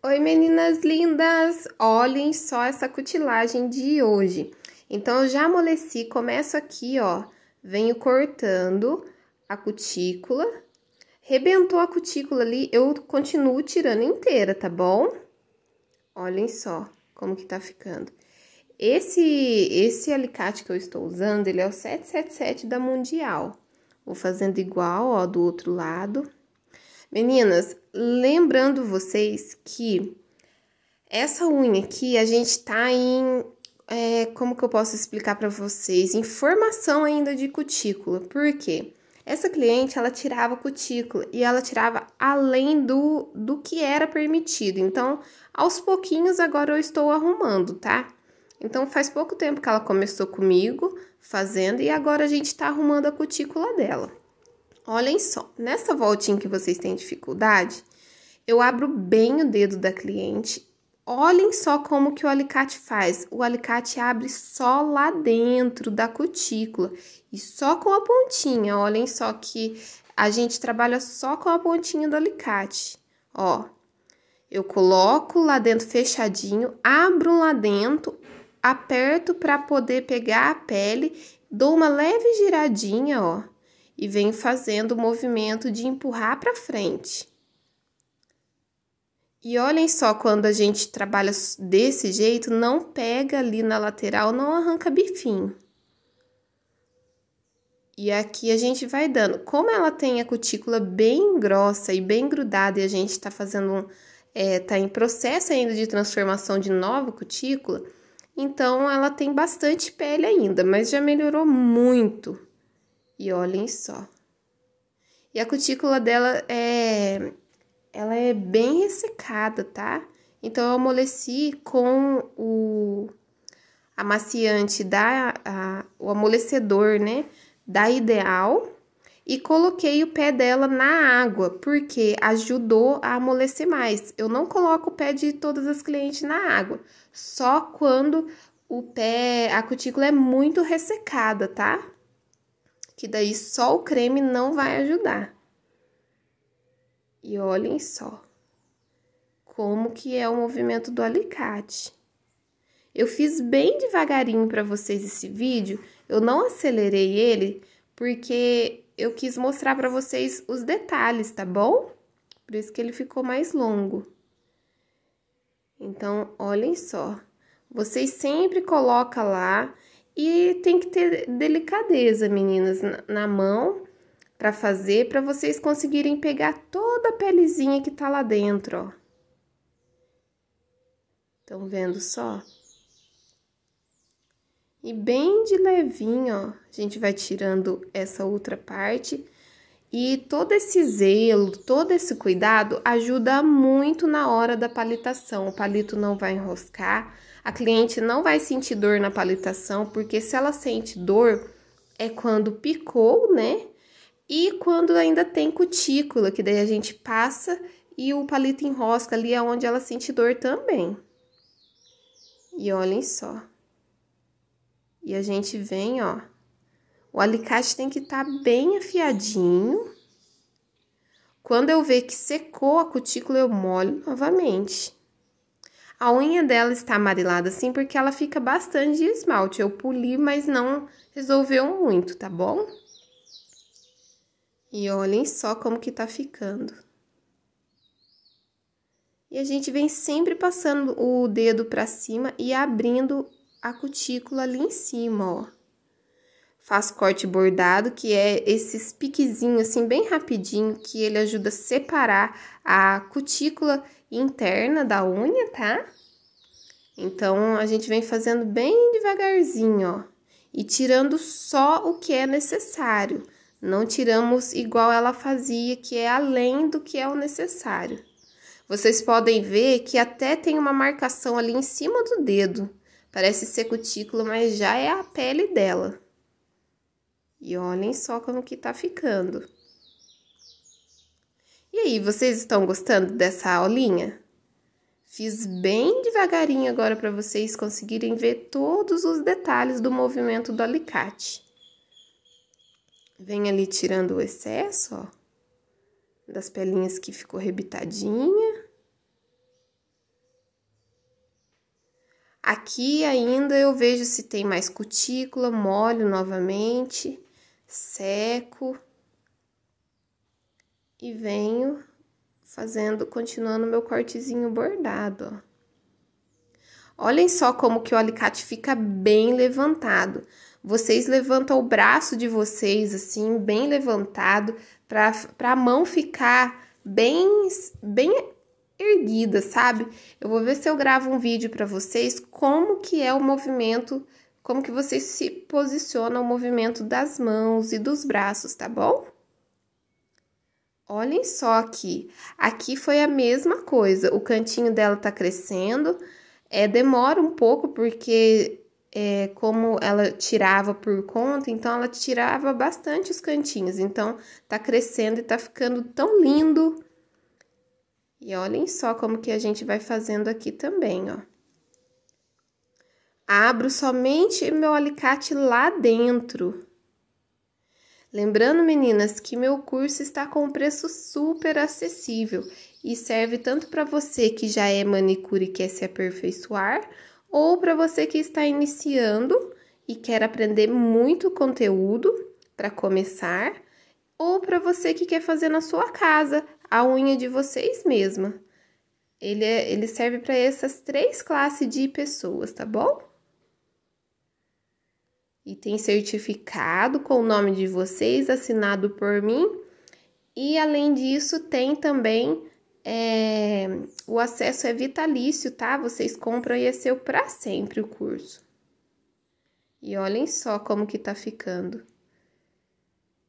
Oi meninas lindas, olhem só essa cutilagem de hoje. Então eu já amoleci, começo aqui, ó, venho cortando a cutícula. Rebentou a cutícula ali, eu continuo tirando inteira, tá bom? Olhem só como que tá ficando. Esse esse alicate que eu estou usando, ele é o 777 da Mundial. Vou fazendo igual, ó, do outro lado. Meninas, lembrando vocês que essa unha aqui a gente tá em. É, como que eu posso explicar para vocês? Informação ainda de cutícula. Por quê? Essa cliente ela tirava cutícula e ela tirava além do, do que era permitido. Então, aos pouquinhos agora eu estou arrumando, tá? Então, faz pouco tempo que ela começou comigo fazendo e agora a gente tá arrumando a cutícula dela. Olhem só, nessa voltinha que vocês têm dificuldade, eu abro bem o dedo da cliente. Olhem só como que o alicate faz. O alicate abre só lá dentro da cutícula e só com a pontinha. Olhem só que a gente trabalha só com a pontinha do alicate. Ó, eu coloco lá dentro fechadinho, abro lá dentro, aperto para poder pegar a pele, dou uma leve giradinha, ó e vem fazendo o movimento de empurrar para frente. E olhem só, quando a gente trabalha desse jeito, não pega ali na lateral, não arranca bifinho. E aqui a gente vai dando. Como ela tem a cutícula bem grossa e bem grudada, e a gente está fazendo, é, tá em processo ainda de transformação de nova cutícula, então ela tem bastante pele ainda, mas já melhorou muito. E olhem só. E a cutícula dela é ela é bem ressecada, tá? Então eu amoleci com o amaciante da a, o amolecedor, né, da Ideal e coloquei o pé dela na água, porque ajudou a amolecer mais. Eu não coloco o pé de todas as clientes na água, só quando o pé, a cutícula é muito ressecada, tá? que daí só o creme não vai ajudar. E olhem só como que é o movimento do alicate. Eu fiz bem devagarinho para vocês esse vídeo, eu não acelerei ele porque eu quis mostrar para vocês os detalhes, tá bom? Por isso que ele ficou mais longo. Então, olhem só. Vocês sempre colocam lá e tem que ter delicadeza, meninas, na mão para fazer para vocês conseguirem pegar toda a pelezinha que tá lá dentro, ó. Estão vendo só? E bem de levinho, ó, a gente vai tirando essa outra parte. E todo esse zelo, todo esse cuidado ajuda muito na hora da palitação. O palito não vai enroscar, a cliente não vai sentir dor na palitação, porque se ela sente dor é quando picou, né? E quando ainda tem cutícula, que daí a gente passa e o palito enrosca ali é onde ela sente dor também. E olhem só. E a gente vem, ó. O alicate tem que estar tá bem afiadinho. Quando eu ver que secou a cutícula, eu molho novamente. A unha dela está amarelada assim porque ela fica bastante de esmalte. Eu poli, mas não resolveu muito, tá bom? E olhem só como que tá ficando. E a gente vem sempre passando o dedo pra cima e abrindo a cutícula ali em cima, ó. Faz corte bordado, que é esses piquezinhos assim bem rapidinho, que ele ajuda a separar a cutícula interna da unha, tá? Então, a gente vem fazendo bem devagarzinho, ó. E tirando só o que é necessário. Não tiramos igual ela fazia, que é além do que é o necessário. Vocês podem ver que até tem uma marcação ali em cima do dedo. Parece ser cutícula, mas já é a pele dela. E olhem só como que tá ficando. E aí, vocês estão gostando dessa aulinha? Fiz bem devagarinho agora para vocês conseguirem ver todos os detalhes do movimento do alicate. Vem ali tirando o excesso, ó, das pelinhas que ficou rebitadinha. Aqui ainda eu vejo se tem mais cutícula, molho novamente, seco e venho fazendo, continuando meu cortezinho bordado, ó. Olhem só como que o alicate fica bem levantado. Vocês levantam o braço de vocês assim, bem levantado, para a mão ficar bem, bem erguida, sabe? Eu vou ver se eu gravo um vídeo para vocês como que é o movimento, como que vocês se posicionam o movimento das mãos e dos braços, tá bom? Olhem só aqui. Aqui foi a mesma coisa. O cantinho dela tá crescendo. É, demora um pouco porque é, como ela tirava por conta, então ela tirava bastante os cantinhos. Então tá crescendo e tá ficando tão lindo. E olhem só como que a gente vai fazendo aqui também, ó. Abro somente meu alicate lá dentro. Lembrando, meninas, que meu curso está com um preço super acessível e serve tanto para você que já é manicure e quer se aperfeiçoar, ou para você que está iniciando e quer aprender muito conteúdo para começar, ou para você que quer fazer na sua casa a unha de vocês mesma. Ele, é, ele serve para essas três classes de pessoas, tá bom? e tem certificado com o nome de vocês, assinado por mim. E além disso, tem também é, o acesso é vitalício, tá? Vocês compram e é seu para sempre o curso. E olhem só como que tá ficando.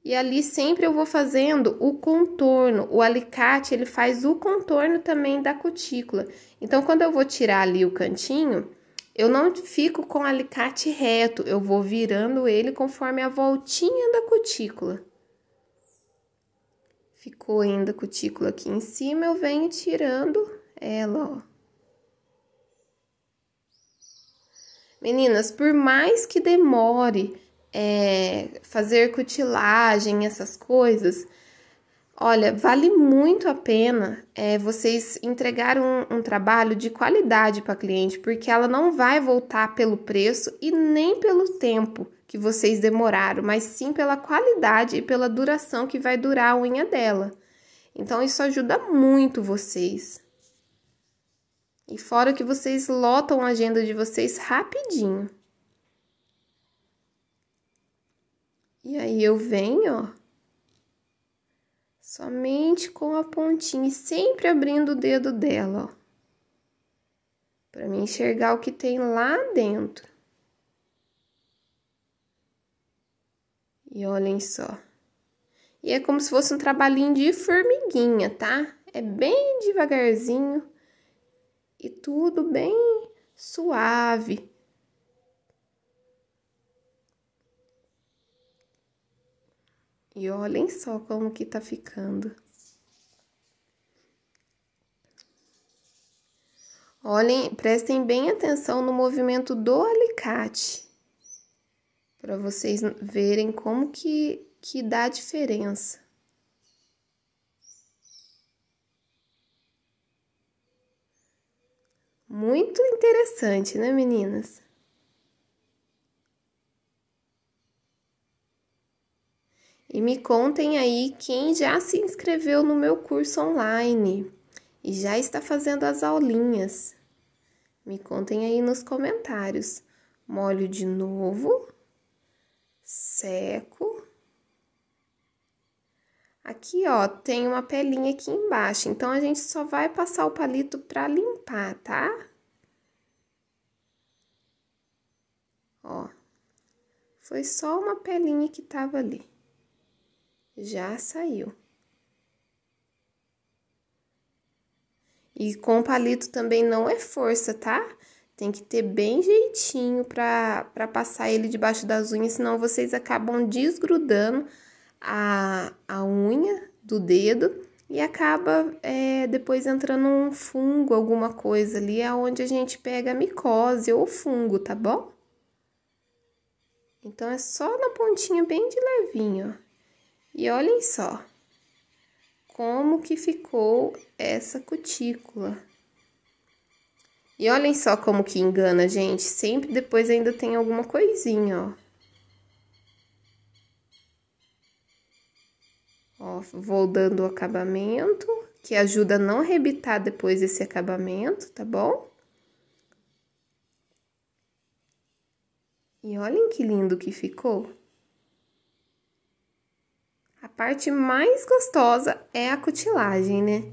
E ali sempre eu vou fazendo o contorno. O alicate, ele faz o contorno também da cutícula. Então, quando eu vou tirar ali o cantinho, eu não fico com o alicate reto, eu vou virando ele conforme a voltinha da cutícula. Ficou ainda a cutícula aqui em cima, eu venho tirando ela, ó. Meninas, por mais que demore é, fazer cutilagem, essas coisas, Olha, vale muito a pena é, vocês entregar um, um trabalho de qualidade para a cliente, porque ela não vai voltar pelo preço e nem pelo tempo que vocês demoraram, mas sim pela qualidade e pela duração que vai durar a unha dela. Então, isso ajuda muito vocês. E fora que vocês lotam a agenda de vocês rapidinho. E aí eu venho, ó somente com a pontinha, e sempre abrindo o dedo dela, ó, para me enxergar o que tem lá dentro. E olhem só. E é como se fosse um trabalhinho de formiguinha, tá? É bem devagarzinho e tudo bem suave E olhem só como que tá ficando. Olhem, prestem bem atenção no movimento do alicate. Para vocês verem como que, que dá a diferença. Muito interessante, né, meninas? E me contem aí quem já se inscreveu no meu curso online e já está fazendo as aulinhas. Me contem aí nos comentários. Molho de novo, seco. Aqui, ó, tem uma pelinha aqui embaixo, então a gente só vai passar o palito para limpar, tá? Ó, foi só uma pelinha que tava ali já saiu. E com palito também não é força, tá? Tem que ter bem jeitinho pra, pra passar ele debaixo das unhas, senão vocês acabam desgrudando a, a unha do dedo e acaba é, depois entrando um fungo, alguma coisa ali, aonde a gente pega micose ou fungo, tá bom? Então é só na pontinha bem de levinho, ó. E olhem só como que ficou essa cutícula. E olhem só como que engana, gente. Sempre depois ainda tem alguma coisinha, ó. Ó, vou dando o acabamento, que ajuda a não rebitar depois esse acabamento, tá bom? E olhem que lindo que ficou parte mais gostosa é a cutilagem, né?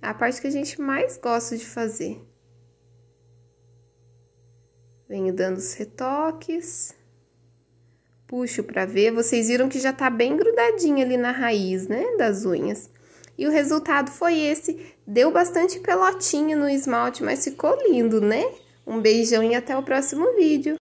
É a parte que a gente mais gosta de fazer. Venho dando os retoques. Puxo para ver. Vocês viram que já tá bem grudadinho ali na raiz, né? Das unhas. E o resultado foi esse. Deu bastante pelotinha no esmalte, mas ficou lindo, né? Um beijão e até o próximo vídeo.